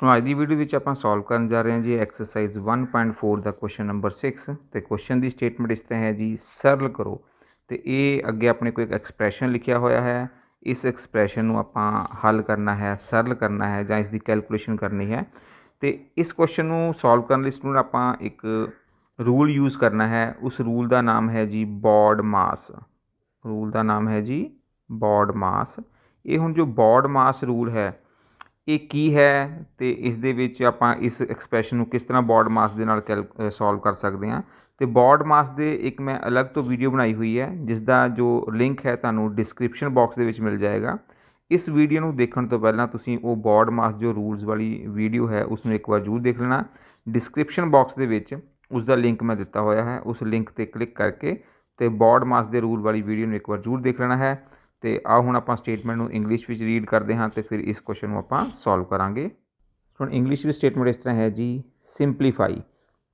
सो तो अज की वीडियो आप सोल्व कर जा रहे हैं जी एक्सरसाइज वन पॉइंट फोर का क्वेश्चन नंबर सिक्स तो क्वेश्चन की स्टेटमेंट इस तरह है जी सरल करो तो ये अगे अपने को एक एक्सप्रैशन लिखा होया है इस एक्सप्रैशन आप हल करना है सरल करना है ज इसकी कैलकुलेशन करनी है तो इस क्वेश्चन सोल्व करने स्टूडेंट आप एक रूल यूज़ करना है उस रूल का नाम है जी बॉड मास रूल का नाम है जी बॉड मास ये हूँ जो बॉड मास रूल है की है तो इस आप इस एक्सप्रैशन किस तरह बॉड मास के नाल कैल सॉल्व कर सकते हैं तो बॉड मास दे एक मैं अलग तो वीडियो बनाई हुई है जिसका जो लिंक है तू डिस्क्रिप्शन बॉक्स के मिल जाएगा इस वीडियो में देखने तो पहला वो बॉड मास जो रूल्स वाली वीडियो है उसमें एक बार जरूर देख लेना डिस्क्रिप्शन बॉक्स के उसका लिंक मैं दिता हुआ है उस लिंक पर क्लिक करके तो बॉड मास के रूल वाली वीडियो एक बार जरूर देख लेना है तो आ हूँ आप स्टेटमेंट इंग्लिश रीड करते हाँ तो फिर इस क्वेश्चन आप सोल्व करा हम इंग्लिश भी स्टेटमेंट इस तरह है जी सिंपलीफाई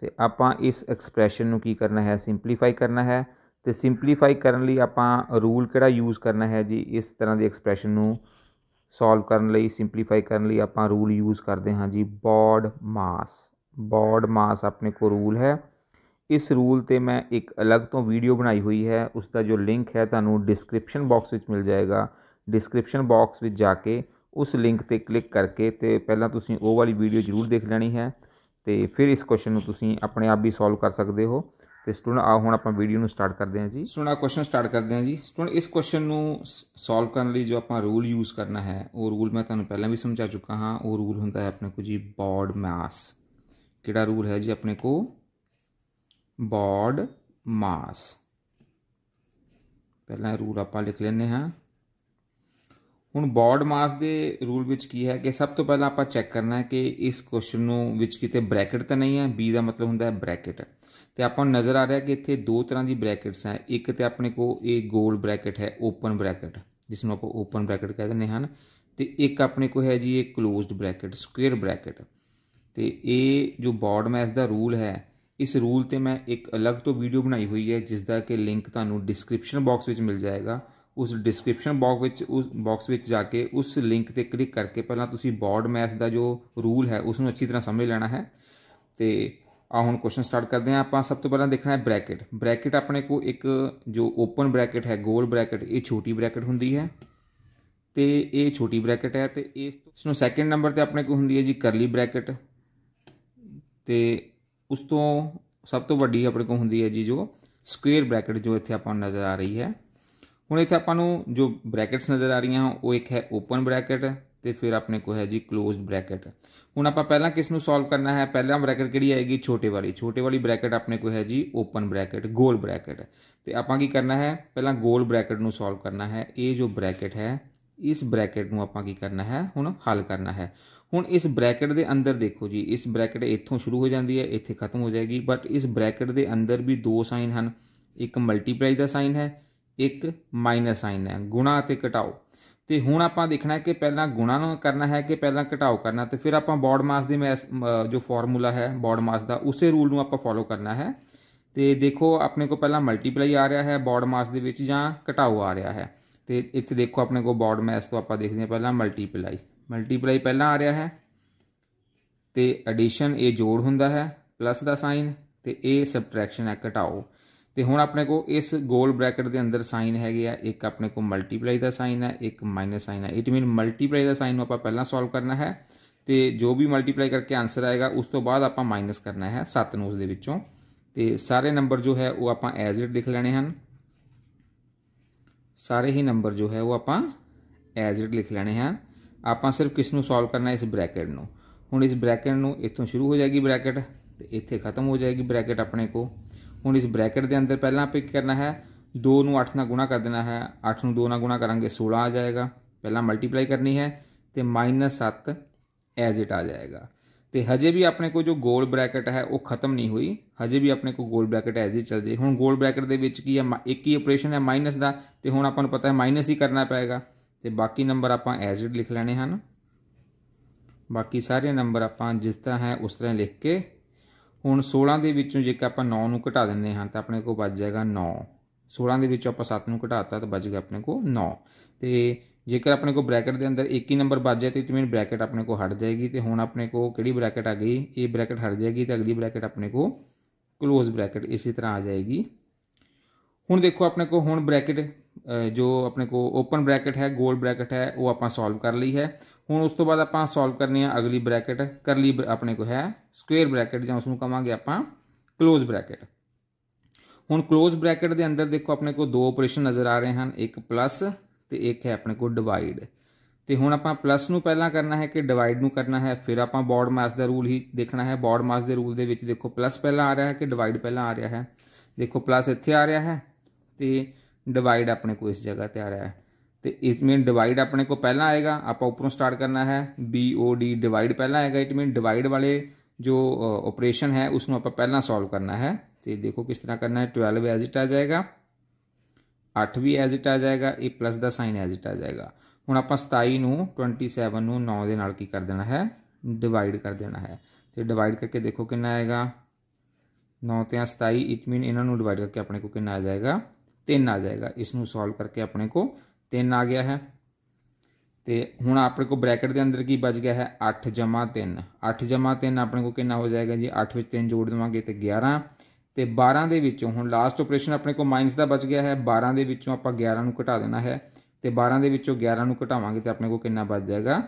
तो आप इस एक्सप्रैशन की करना है सिंपलीफाई करना है तो सिंपलीफाई करने आप रूल कि यूज़ करना है जी इस तरह के एक्सप्रैशन सोल्व करने सिंपलीफाई करने आप रूल यूज़ करते हाँ जी बॉड मास बॉड मास अपने को रूल है इस रूल पर मैं एक अलग तो वीडियो बनाई हुई है उसका जो लिंक है तू डिस्क्रिप्शन बॉक्स में मिल जाएगा डिस्क्रिप्शन बॉक्स में जाके उस लिंक पर क्लिक करके तो पहला वो वाली वीडियो जरूर देख लेनी है तो फिर इस क्वेश्चन तुम अपने आप भी सॉल्व कर सकते हो तो स्टूडेंट आओ हूँ अपना वीडियो स्टार्ट करते हैं जी स्टूडेंट आ क्वेश्चन स्टार्ट करते हैं जी स्टूडेंट इस क्वेश्चन में सॉल्व करने लिए जो अपना रूल यूज़ करना है वो रूल मैं तुम्हें पहले भी समझा चुका हाँ वो रूल हों अपने को जी बॉड मास कि रूल है जी अपने को ਬੋਡ ਮਾਸ ਪਹਿਲਾਂ ਰੂਲ ਆਪਾਂ ਲਿਖ ਲੈਨੇ ਹਾਂ ਹੁਣ ਬੋਡ ਮਾਸ ਦੇ ਰੂਲ ਵਿੱਚ ਕੀ ਹੈ ਕਿ ਸਭ ਤੋਂ ਪਹਿਲਾਂ ਆਪਾਂ ਚੈੱਕ ਕਰਨਾ ਹੈ ਕਿ ਇਸ ਕੁਐਸਚਨ ਨੂੰ ਵਿੱਚ ਕਿਤੇ ਬ੍ਰੈਕਟ ਤਾਂ ਨਹੀਂ ਹੈ b ਦਾ ਮਤਲਬ ਹੁੰਦਾ ਹੈ ਬ੍ਰੈਕਟ ਤੇ ਆਪਾਂ ਨੂੰ ਨਜ਼ਰ ਆ ਰਿਹਾ ਕਿ ਇੱਥੇ ਦੋ ਤਰ੍ਹਾਂ ਦੀ ਬ੍ਰੈਕਟਸ ਹੈ ਇੱਕ ਤੇ ਆਪਣੇ ਕੋ ਇਹ ਗੋਲ ਬ੍ਰੈਕਟ ਹੈ ਓਪਨ ਬ੍ਰੈਕਟ ਜਿਸ ਨੂੰ ਆਪਾਂ ਓਪਨ ਬ੍ਰੈਕਟ ਕਹਿ ਦਿੰਦੇ ਹਨ ਤੇ ਇੱਕ ਆਪਣੇ ਕੋ ਹੈ ਜੀ ਇਹ ਕਲੋਜ਼ਡ ਬ੍ਰੈਕਟ ਸਕੁਅਰ ਬ੍ਰੈਕਟ ਤੇ ਇਹ ਜੋ ਬੋਰਡ ਮੈਸ ਦਾ ਰੂਲ ਹੈ ਇਸ ਰੂਲ ਤੇ ਮੈਂ ਇੱਕ ਅਲੱਗ ਤੋਂ ਵੀਡੀਓ ਬਣਾਈ ਹੋਈ ਹੈ ਜਿਸ ਦਾ ਕਿ ਲਿੰਕ ਤੁਹਾਨੂੰ ਡਿਸਕ੍ਰਿਪਸ਼ਨ ਬਾਕਸ ਵਿੱਚ ਮਿਲ ਜਾਏਗਾ ਉਸ ਡਿਸਕ੍ਰਿਪਸ਼ਨ ਬਾਕਸ ਵਿੱਚ ਉਸ ਬਾਕਸ ਵਿੱਚ ਜਾ ਕੇ ਉਸ ਲਿੰਕ ਤੇ ਕਲਿੱਕ ਕਰਕੇ ਪਹਿਲਾਂ ਤੁਸੀਂ ਬੋਰਡ ਮੈਥ ਦਾ ਜੋ ਰੂਲ ਹੈ ਉਸ ਨੂੰ ਅੱਛੀ ਤਰ੍ਹਾਂ ਸਮਝ ਲੈਣਾ ਹੈ ਤੇ ਆ ਹੁਣ ਕੁਐਸਚਨ ਸਟਾਰਟ ਕਰਦੇ ਹਾਂ ਆਪਾਂ ਸਭ ਤੋਂ ਪਹਿਲਾਂ ਦੇਖਣਾ ਹੈ ਬ੍ਰੈਕਟ ਬ੍ਰੈਕਟ ਆਪਣੇ ਕੋ ਇੱਕ ਜੋ ਓਪਨ ਬ੍ਰੈਕਟ ਹੈ ਗੋਲ ਬ੍ਰੈਕਟ ਇਹ ਛੋਟੀ ਬ੍ਰੈਕਟ ਹੁੰਦੀ ਹੈ ਤੇ ਇਹ ਛੋਟੀ ਬ੍ਰੈਕਟ ਹੈ ਤੇ ਇਸ ਨੂੰ ਸੈਕੰਡ ਨੰਬਰ ਤੇ ਆਪਣੇ ਕੋ ਹੁੰਦੀ ਹੈ ਜੀ ਕਰਲੀ ਬ੍ਰੈਕਟ ਤੇ उस तो सब तो वही अपने को होंगी है जी जो स्क्र ब्रैकेट जो इतने आप नज़र आ रही है हूँ इतने आप जो ब्रैकेट्स नज़र आ रही वो एक है ओपन ब्रैकेट तो फिर अपने को है जी क्लोज ब्रैकेट हूँ आप किसू सॉल्व करना है पहला ब्रैकेट कि आएगी छोटे वाली छोटे वाली ब्रैकेट अपने को है जी ओपन ब्रैकेट गोल ब्रैकेट तो आप करना है पहला गोल ब्रैकेट न सॉल्व करना है ये जो ब्रैकेट है इस ब्रैकेट में आप करना है हूँ हल करना है ਹੁਣ ਇਸ ਬ੍ਰੈਕਟ ਦੇ ਅੰਦਰ ਦੇਖੋ ਜੀ ਇਸ ਬ੍ਰੈਕਟ ਇੱਥੋਂ ਸ਼ੁਰੂ ਹੋ ਜਾਂਦੀ ਹੈ ਇੱਥੇ ਖਤਮ ਹੋ ਜਾਏਗੀ ਬਟ ਇਸ ਬ੍ਰੈਕਟ ਦੇ ਅੰਦਰ ਵੀ ਦੋ ਸਾਈਨ ਹਨ ਇੱਕ ਮਲਟੀਪਲਾਈ ਦਾ ਸਾਈਨ ਹੈ ਇੱਕ ਮਾਈਨਸ ਸਾਈਨ ਹੈ ਗੁਣਾ ਅਤੇ ਘਟਾਓ ਤੇ ਹੁਣ ਆਪਾਂ ਦੇਖਣਾ ਹੈ ਕਿ ਪਹਿਲਾਂ ਗੁਣਾ ਨੂੰ ਕਰਨਾ ਹੈ ਕਿ ਪਹਿਲਾਂ ਘਟਾਓ ਕਰਨਾ ਤੇ ਫਿਰ ਆਪਾਂ ਬੋਰਡ ਮਾਸ ਦੇ ਜੋ ਫਾਰਮੂਲਾ ਹੈ ਬੋਰਡ ਮਾਸ ਦਾ ਉਸੇ ਰੂਲ ਨੂੰ ਆਪਾਂ ਫੋਲੋ ਕਰਨਾ ਹੈ ਤੇ ਦੇਖੋ ਆਪਣੇ ਕੋ ਪਹਿਲਾਂ ਮਲਟੀਪਲਾਈ ਆ ਰਿਹਾ ਹੈ ਬੋਰਡ ਮਾਸ ਦੇ ਵਿੱਚ ਜਾਂ ਘਟਾਓ ਆ ਰਿਹਾ ਹੈ ਤੇ ਇੱਥੇ ਦੇਖੋ ਆਪਣੇ ਕੋ ਬੋਰਡ ਮਾਸ ਤੋਂ ਆਪਾਂ ਦੇਖਦੇ ਹਾਂ ਪਹਿਲਾਂ ਮਲਟੀਪਲਾਈ मल्टीप्लाई पहला आ रहा है तो एडिशन ये जोड़ हों प्लस का साइन तो ये सबट्रैक्शन है घटाओ तो हूँ अपने को इस गोल ब्रैकेट के अंदर साइन है एक अपने को मल्टीप्लाई का साइन है एक माइनस साइन है इट मीन मल्टीप्लाई का साइन आप सॉल्व करना है तो जो भी मल्टीप्लाई करके आंसर आएगा उस तो बाद माइनस करना है सत्त न उस सारे नंबर जो है वह आप एज इट लिख लेने हैं सारे ही नंबर जो है वह आप एज इट लिख लेने हैं ਆਪਾਂ ਸਿਰਫ ਕਿਸ ਨੂੰ ਸੋਲਵ ਕਰਨਾ ਇਸ ਬ੍ਰੈਕਟ ਨੂੰ ਹੁਣ ਇਸ ਬ੍ਰੈਕਟ ਨੂੰ ਇੱਥੋਂ ਸ਼ੁਰੂ ਹੋ ਜਾਏਗੀ ਬ੍ਰੈਕਟ ਤੇ ਇੱਥੇ ਖਤਮ ਹੋ ਜਾਏਗੀ ਬ੍ਰੈਕਟ ਆਪਣੇ ਕੋ ਹੁਣ ਇਸ ਬ੍ਰੈਕਟ ਦੇ ਅੰਦਰ ਪਹਿਲਾਂ ਪਿਕ ਕਰਨਾ ਹੈ 2 ਨੂੰ 8 ਨਾਲ ਗੁਣਾ ਕਰ ਦੇਣਾ ਹੈ 8 ਨੂੰ 2 ਨਾਲ ਗੁਣਾ ਕਰਾਂਗੇ 16 ਆ ਜਾਏਗਾ ਪਹਿਲਾਂ ਮਲਟੀਪਲਾਈ ਕਰਨੀ ਹੈ ਤੇ -7 ਐਜ਼ ਇਟ ਆ ਜਾਏਗਾ ਤੇ ਹਜੇ ਵੀ ਆਪਣੇ ਕੋ ਜੋ ਗੋਲ ਬ੍ਰੈਕਟ ਹੈ ਉਹ ਖਤਮ ਨਹੀਂ ਹੋਈ ਹਜੇ ਵੀ ਆਪਣੇ ਕੋ ਗੋਲ ਬ੍ਰੈਕਟ ਐਜ਼ ਹੀ ਚੱਲਦੀ ਹੁਣ ਗੋਲ ਬ੍ਰੈਕਟ ਦੇ ਵਿੱਚ ਕੀ ਹੈ ਇੱਕ ਹੀ ਆਪਰੇਸ਼ਨ ਹੈ ਮਾਈਨਸ ਦਾ ਤੇ ਹੁਣ ਆਪਾਂ ਨੂੰ ਪਤਾ ਹੈ ਮਾਈਨਸ ਹੀ ਕਰਨਾ ਪਏਗਾ ਤੇ ਬਾਕੀ ਨੰਬਰ ਆਪਾਂ ਐਜ਼ ਇਟ ਲਿਖ ਲੈਣੇ ਹਨ ਬਾਕੀ ਸਾਰੇ ਨੰਬਰ ਆਪਾਂ ਜਿਸ ਤਰ੍ਹਾਂ ਹੈ ਉਸ ਤਰ੍ਹਾਂ ਲਿਖ ਕੇ ਹੁਣ 16 ਦੇ ਵਿੱਚੋਂ ਜੇਕਰ ਆਪਾਂ 9 ਨੂੰ ਘਟਾ ਦਿੰਦੇ ਹਾਂ ਤਾਂ ਆਪਣੇ ਕੋਲ ਬਚ ਜਾਏਗਾ 9 16 ਦੇ ਵਿੱਚੋਂ ਆਪਾਂ 7 ਨੂੰ ਘਟਾਤਾ ਤਾਂ ਬਚ ਗਿਆ ਆਪਣੇ ਕੋਲ 9 ਤੇ ਜੇਕਰ ਆਪਣੇ ਕੋਲ ਬ੍ਰੈਕਟ ਦੇ ਅੰਦਰ ਇੱਕ ਹੀ ਨੰਬਰ ਬਚ ਜਾਏ ਤੇ ਇਟ ਮੀਨ ਬ੍ਰੈਕਟ ਆਪਣੇ ਕੋਲ ਹਟ ਜਾਏਗੀ ਤੇ ਹੁਣ ਆਪਣੇ ਕੋਲ ਕਿਹੜੀ ਬ੍ਰੈਕਟ ਆ ਗਈ ਇਹ ਬ੍ਰੈਕਟ ਹਟ ਜਾਏਗੀ ਤੇ ਅਗਲੀ ਬ੍ਰੈਕਟ ਆਪਣੇ ਕੋਲ ক্লোਜ਼ ਬ੍ਰੈਕਟ ਇਸੇ ਤਰ੍ਹਾਂ ਆ ਜਾਏਗੀ ਹੁਣ ਦੇਖੋ ਆਪਣੇ ਕੋਲ ਹੁਣ ਬ੍ਰੈਕਟ ਜੋ ਆਪਣੇ ਕੋ ਓਪਨ ਬ੍ਰੈਕਟ ਹੈ ਗੋਲ ਬ੍ਰੈਕਟ ਹੈ ਉਹ ਆਪਾਂ ਸੋਲਵ ਕਰ ਲਈ ਹੈ ਹੁਣ ਉਸ ਤੋਂ ਬਾਅਦ ਆਪਾਂ ਸੋਲਵ ਕਰਨੀ ਆ ਅਗਲੀ ਬ੍ਰੈਕਟ ਕਰਲੀ ਆਪਣੇ ਕੋ ਹੈ ਸਕੁਅਰ ਬ੍ਰੈਕਟ ਜਾਂ ਉਸ ਨੂੰ ਕਵਾਂਗੇ ਆਪਾਂ ক্লোਜ਼ ਬ੍ਰੈਕਟ ਹੁਣ ক্লোਜ਼ ਬ੍ਰੈਕਟ ਦੇ ਅੰਦਰ ਦੇਖੋ ਆਪਣੇ ਕੋ ਦੋ ਆਪਰੇਸ਼ਨ ਨਜ਼ਰ ਆ ਰਹੇ ਹਨ ਇੱਕ ਪਲੱਸ ਤੇ ਇੱਕ ਹੈ ਆਪਣੇ ਕੋ ਡਿਵਾਈਡ ਤੇ ਹੁਣ ਆਪਾਂ ਪਲੱਸ ਨੂੰ ਪਹਿਲਾਂ ਕਰਨਾ ਹੈ ਕਿ ਡਿਵਾਈਡ ਨੂੰ ਕਰਨਾ ਹੈ ਫਿਰ ਆਪਾਂ ਬੋਰਡ ਮਾਸ ਦਾ ਰੂਲ ਹੀ ਦੇਖਣਾ ਹੈ ਬੋਰਡ ਮਾਸ ਦੇ ਰੂਲ ਦੇ ਵਿੱਚ ਦੇਖੋ ਪਲੱਸ ਪਹਿਲਾਂ ਆ ਰਿਹਾ ਹੈ ਕਿ ਡਿਵਾਈਡ ਪਹਿਲਾਂ ਆ ਰਿਹਾ ਹੈ ਦੇਖੋ ਪਲੱਸ ਇੱਥੇ ਆ ਰਿਹਾ ਹੈ ਤੇ डिवाइड अपने को इस जगह पर आ रहा है तो ਇਸ ਮੀਨ ਡਿਵਾਈਡ ਆਪਣੇ ਕੋ ਪਹਿਲਾਂ ਆਏਗਾ ਆਪਾਂ ਉੱਪਰੋਂ ਸਟਾਰਟ ਕਰਨਾ ਹੈ ਬੀ ਓ ਡੀ ਡਿਵਾਈਡ ਪਹਿਲਾਂ ਆਏਗਾ ਇਟ ਮੀਨ ਡਿਵਾਈਡ जो ऑपरेशन है उसमें आप पहला सॉल्व करना है तो देखो किस तरह करना है ट्वेल्व एज इट आ जाएगा अठ भी एज इट आ जाएगा ए प्लस का साइन एज इट आ जाएगा हूँ आप सताई में ट्वेंटी सैवन में नौ के की कर देना है डिवाइड कर देना है तो डिवाइड करके देखो कि आएगा नौ तो सताई इट मीन इन्हों डिवाइड करके अपने को कि आ जाएगा तीन आ जाएगा इसन सॉल्व करके अपने को तीन आ गया है तो हूँ अपने को ब्रैकेट के अंदर की बच गया है अठ जमा तीन अठ जमा तीन अपने को कि हो जाएगा जी अठ तीन जोड़ देवे तो ग्यारह तो बारह के हूँ लास्ट ओपरेशन अपने को माइनस का बच गया है बारह के आप ग्यारह घटा देना है तो बारह के ग्यारह घटावे तो अपने को कि बच जाएगा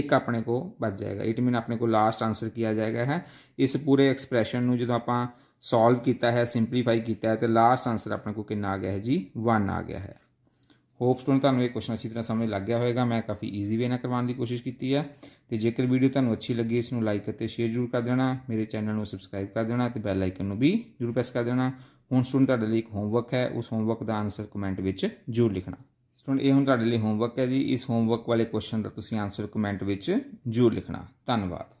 एक अपने को बच जाएगा इट मीन अपने को लास्ट आंसर किया जाएगा है इस पूरे एक्सप्रैशन जो आप ਸੋਲਵ ਕੀਤਾ ਹੈ ਸਿੰਪਲੀਫਾਈ ਕੀਤਾ ਹੈ ਤੇ ਲਾਸਟ ਆਨਸਰ ਆਪਣੇ ਕੋ ਕਿੰਨਾ ਆ ਗਿਆ ਹੈ ਜੀ 1 ਆ ਗਿਆ ਹੈ ਹੋਪਸ ਤੁਹਾਨੂੰ ਤੁਹਾਨੂੰ ਇਹ ਕੁਐਸਚਨ ਅੱਛੀ ਤਰ੍ਹਾਂ ਸਮਝ ਲੱਗ ਗਿਆ ਹੋਵੇਗਾ ਮੈਂ ਕਾਫੀ ਈਜ਼ੀ ਵੇ ਨਾਲ ਕਰਵਾਉਣ ਦੀ ਕੋਸ਼ਿਸ਼ ਕੀਤੀ ਹੈ ਤੇ ਜੇਕਰ ਵੀਡੀਓ ਤੁਹਾਨੂੰ ਅੱਛੀ ਲੱਗੀ ਇਸ ਨੂੰ ਲਾਈਕ ਅਤੇ ਸ਼ੇਅਰ ਜ਼ਰੂਰ ਕਰ ਦੇਣਾ ਮੇਰੇ ਚੈਨਲ ਨੂੰ ਸਬਸਕ੍ਰਾਈਬ ਕਰ ਦੇਣਾ ਤੇ ਬੈਲ ਆਈਕਨ ਨੂੰ ਵੀ ਜ਼ਰੂਰ ਪ੍ਰੈਸ ਕਰ ਦੇਣਾ ਹੁਣ ਸਟੂਡੈਂਟ ਤੁਹਾਡੇ ਲਈ ਇੱਕ ਹੋਮਵਰਕ ਹੈ ਉਸ ਹੋਮਵਰਕ ਦਾ ਆਨਸਰ ਕਮੈਂਟ ਵਿੱਚ ਜ਼ਰੂਰ ਲਿਖਣਾ ਸਟੂਡੈਂਟ ਇਹ ਹੁਣ ਤੁਹਾਡੇ ਲਈ ਹੋਮਵਰਕ ਹੈ ਜੀ ਇਸ ਹੋਮਵਰਕ ਵਾਲੇ ਕੁਐਸਚਨ ਦਾ ਤੁਸੀਂ ਆਨਸਰ ਕਮੈਂਟ ਵਿੱਚ ਜ਼ਰੂਰ ਲਿਖਣਾ ਧੰਨਵਾਦ